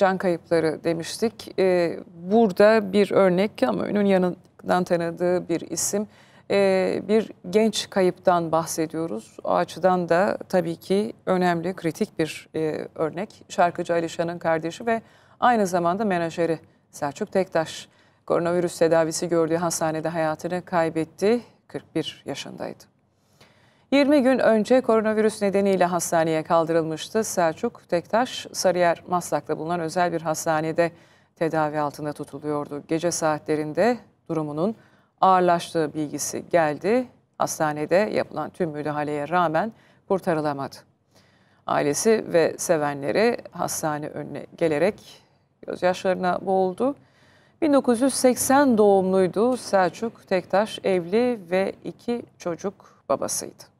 can kayıpları demiştik. E, burada bir örnek ama ünün yanından tanıdığı bir isim. E, bir genç kayıptan bahsediyoruz. O açıdan da tabii ki önemli, kritik bir e, örnek. Şarkıcı Alişan'ın kardeşi ve aynı zamanda menajeri Selçuk Tektaş. Koronavirüs tedavisi gördüğü hastanede hayatını kaybetti. 41 yaşındaydı. 20 gün önce koronavirüs nedeniyle hastaneye kaldırılmıştı. Selçuk Tektaş Sarıyer Maslak'ta bulunan özel bir hastanede tedavi altında tutuluyordu. Gece saatlerinde durumunun ağırlaştığı bilgisi geldi. Hastanede yapılan tüm müdahaleye rağmen kurtarılamadı. Ailesi ve sevenleri hastane önüne gelerek gözyaşlarına boğuldu. 1980 doğumluydu Selçuk Tektaş evli ve iki çocuk babasıydı.